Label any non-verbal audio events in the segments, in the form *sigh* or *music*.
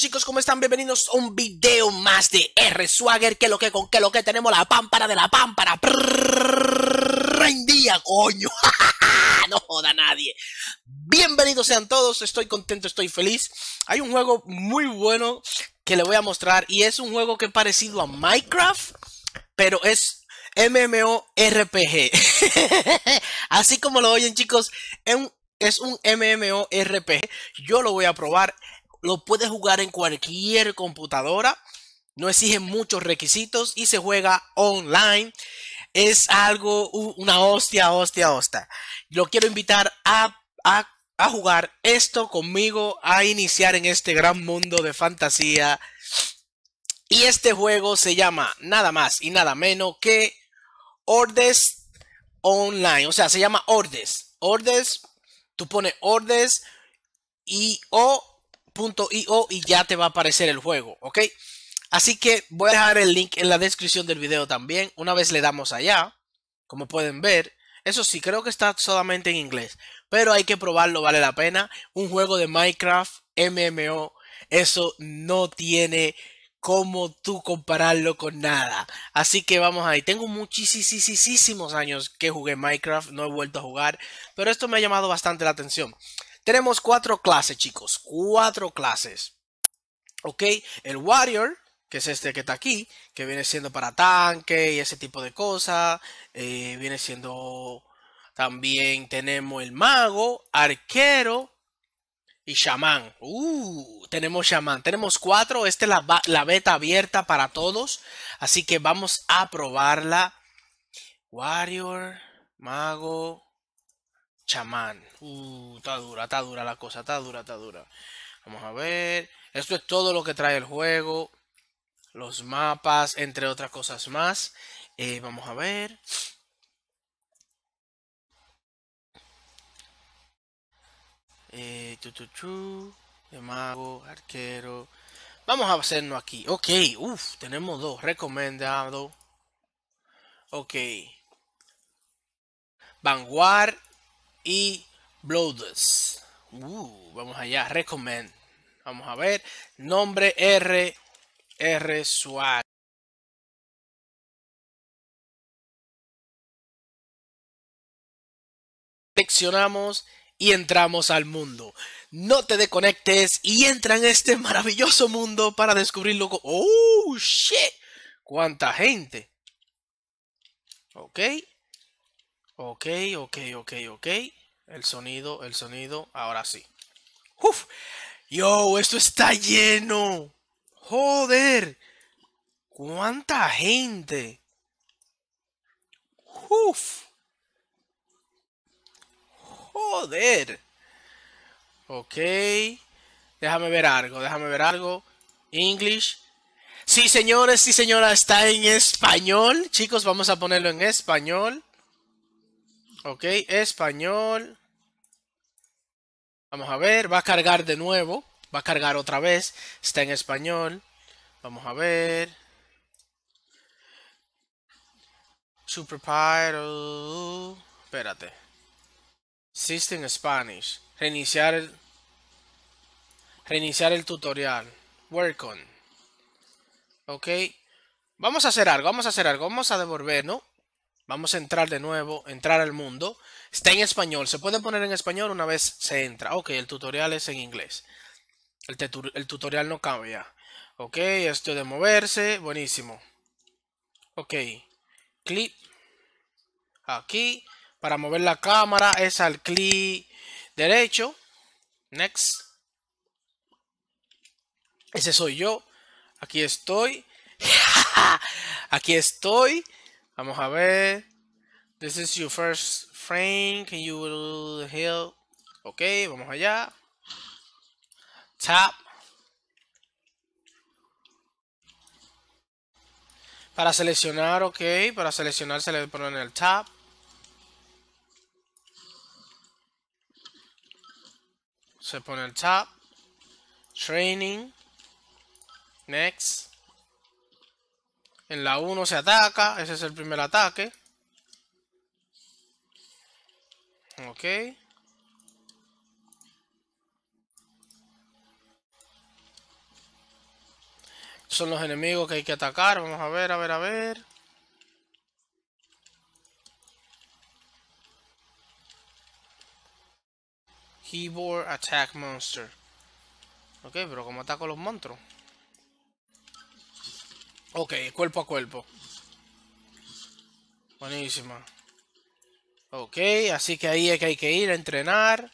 chicos, ¿cómo están? Bienvenidos a un video más de R Swagger, que lo que con lo que tenemos la pámpara de la pámpara. Rendía, coño. *laughs* no joda nadie. Bienvenidos sean todos, estoy contento, estoy feliz. Hay un juego muy bueno que le voy a mostrar y es un juego que es parecido a Minecraft, pero es MMORPG. *laughs* Así como lo oyen chicos, es un MMORPG. Yo lo voy a probar lo puedes jugar en cualquier computadora. No exigen muchos requisitos y se juega online. Es algo, una hostia, hostia, hostia. Lo quiero invitar a, jugar esto conmigo, a iniciar en este gran mundo de fantasía. Y este juego se llama nada más y nada menos que Ordes Online. O sea, se llama Ordes. Ordes, tú pones Ordes y o io y ya te va a aparecer el juego, ¿ok? Así que voy a dejar el link en la descripción del video también. Una vez le damos allá, como pueden ver, eso sí, creo que está solamente en inglés, pero hay que probarlo, vale la pena. Un juego de Minecraft, MMO, eso no tiene como tú compararlo con nada. Así que vamos ahí. Tengo muchísimos años que jugué Minecraft, no he vuelto a jugar, pero esto me ha llamado bastante la atención. Tenemos cuatro clases, chicos. Cuatro clases. ¿Ok? El Warrior, que es este que está aquí, que viene siendo para tanque y ese tipo de cosas. Eh, viene siendo... También tenemos el mago, arquero y chamán. Uh, tenemos chamán. Tenemos cuatro. Esta es la beta abierta para todos. Así que vamos a probarla. Warrior, mago, chamán. Uh, está dura, está dura la cosa, está dura, está dura. Vamos a ver. Esto es todo lo que trae el juego. Los mapas, entre otras cosas más. Eh, vamos a ver. Eh, de mago, arquero. Vamos a hacernos aquí. Ok, uff, tenemos dos. Recomendado. Ok. Vanguard y Bloodless. Uh, vamos allá, recommend. Vamos a ver. Nombre R. R. Suárez. Seleccionamos y entramos al mundo. No te desconectes y entra en este maravilloso mundo para descubrirlo. ¡Oh, shit! ¡Cuánta gente! Ok. Ok, ok, ok, ok. El sonido, el sonido, ahora sí. ¡Uf! ¡Yo! ¡Esto está lleno! ¡Joder! ¡Cuánta gente! ¡Uf! ¡Joder! Ok. Déjame ver algo, déjame ver algo. English. Sí, señores, sí, señora, está en español. Chicos, vamos a ponerlo en español. Ok, español. Vamos a ver, va a cargar de nuevo. Va a cargar otra vez. Está en español. Vamos a ver. Super Espérate. System Spanish. Reiniciar el. Reiniciar el tutorial. Work on. Ok. Vamos a hacer algo, vamos a hacer algo. Vamos a devolver, ¿no? Vamos a entrar de nuevo, entrar al mundo. Está en español. Se puede poner en español una vez se entra. Ok, el tutorial es en inglés. El, el tutorial no cambia. Ok, esto de moverse. Buenísimo. Ok. Clic. Aquí. Para mover la cámara es al clic derecho. Next. Ese soy yo. Aquí estoy. *laughs* Aquí estoy. Vamos a ver. This is your first frame. Can you help? Ok, vamos allá. Tap. Para seleccionar, ok. Para seleccionar se le pone en el tap Se pone el tap Training. Next. En la 1 se ataca. Ese es el primer ataque. Ok. Son los enemigos que hay que atacar. Vamos a ver, a ver, a ver. Keyboard Attack Monster. Ok, pero ¿cómo ataco los monstruos? Ok, cuerpo a cuerpo. Buenísima. Ok, así que ahí es que hay que ir a entrenar.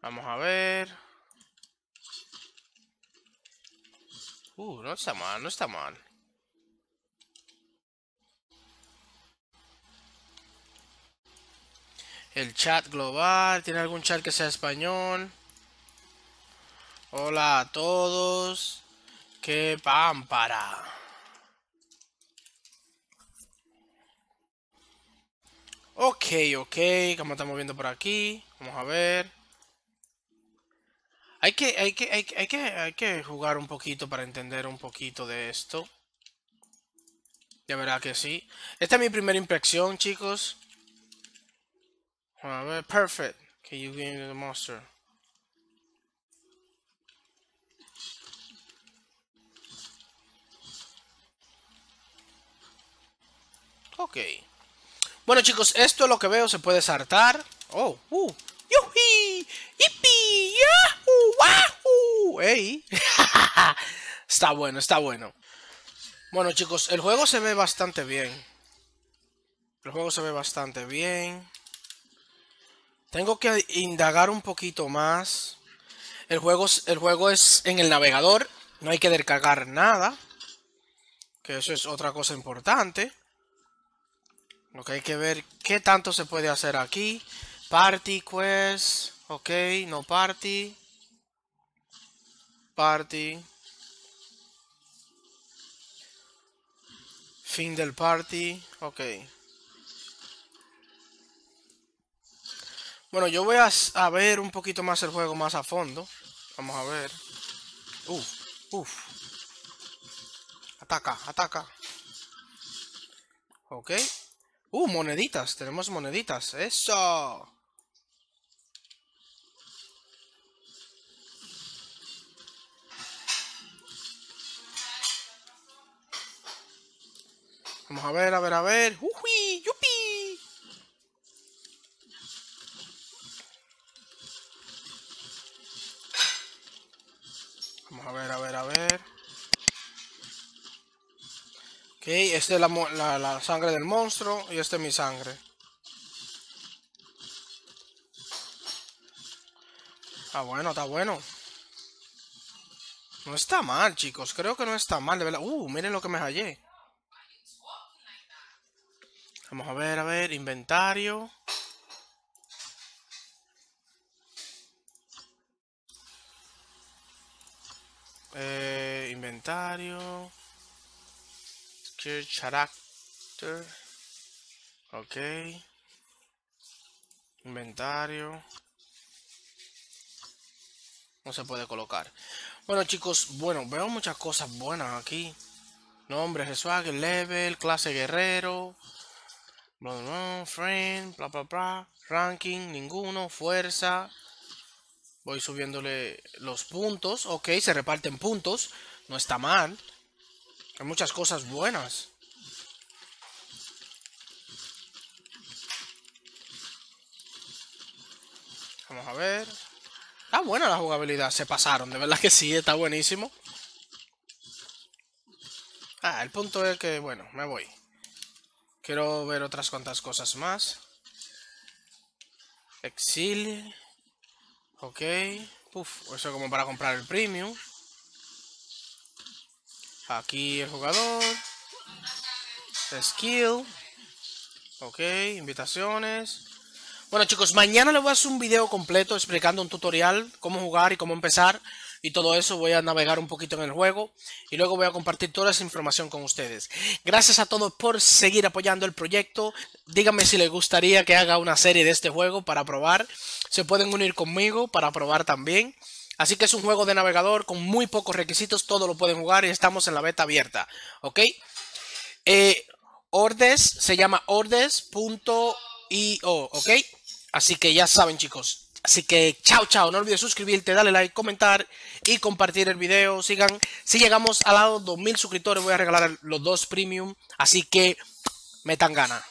Vamos a ver. Uh, no está mal, no está mal. El chat global. ¿Tiene algún chat que sea español? Hola a todos. ¡Qué pámpara! Ok, ok, como estamos viendo por aquí, vamos a ver. Hay que, hay que, hay hay que, jugar un poquito para entender un poquito de esto. Ya verá que sí. Esta es mi primera impresión, chicos. A ver, perfect. que you give the monster? Bueno, chicos, esto es lo que veo. Se puede saltar. Oh, uh. ¡Yuhi! ¡Yipi! ¡Yahoo! ¡Ey! *laughs* está bueno, está bueno. Bueno, chicos, el juego se ve bastante bien. El juego se ve bastante bien. Tengo que indagar un poquito más. El juego, el juego es en el navegador. No hay que descargar nada. Que eso es otra cosa importante que hay que ver qué tanto se puede hacer aquí. Party, quest. Ok, no party. Party. Fin del party. Ok. Bueno, yo voy a, a, ver un poquito más el juego más a fondo. Vamos a ver. Uf, uf. Ataca, ataca. Ok. ¡Uh, moneditas! Tenemos moneditas. ¡Eso! Vamos a ver, a ver, a ver. ¡Uy! ¡Yupi! esta es la, sangre del monstruo y esta es mi sangre. Está bueno, está bueno. No está mal, chicos. Creo que no está mal, de verdad. Uh, miren lo que me hallé. Vamos a ver, a ver. Inventario. Eh, inventario. Character, Ok. Inventario. No se puede colocar. Bueno chicos, bueno, veo muchas cosas buenas aquí. Nombre, Resuag, level, clase guerrero. friend, bla bla bla. Ranking, ninguno. Fuerza. Voy subiéndole los puntos. Ok, se reparten puntos. No está mal. Hay muchas cosas buenas. Vamos a ver. Está buena la jugabilidad. Se pasaron. De verdad que sí, está buenísimo. Ah, el punto es que, bueno, me voy. Quiero ver otras cuantas cosas más. Exil. Ok. Uf, eso como para comprar el premium. Aquí el jugador. Skill. Ok, invitaciones. Bueno chicos, mañana les voy a hacer un video completo explicando un tutorial, cómo jugar y cómo empezar. Y todo eso voy a navegar un poquito en el juego. Y luego voy a compartir toda esa información con ustedes. Gracias a todos por seguir apoyando el proyecto. Díganme si les gustaría que haga una serie de este juego para probar. Se pueden unir conmigo para probar también. Así que es un juego de navegador con muy pocos requisitos, todo lo pueden jugar y estamos en la beta abierta, ¿ok? Eh, Ordes se llama ordes.io, ¿ok? Así que ya saben chicos. Así que chao, chao. No olvides suscribirte, darle like, comentar y compartir el video. Sigan. Si llegamos al lado 2000 suscriptores, voy a regalar los dos premium. Así que metan gana.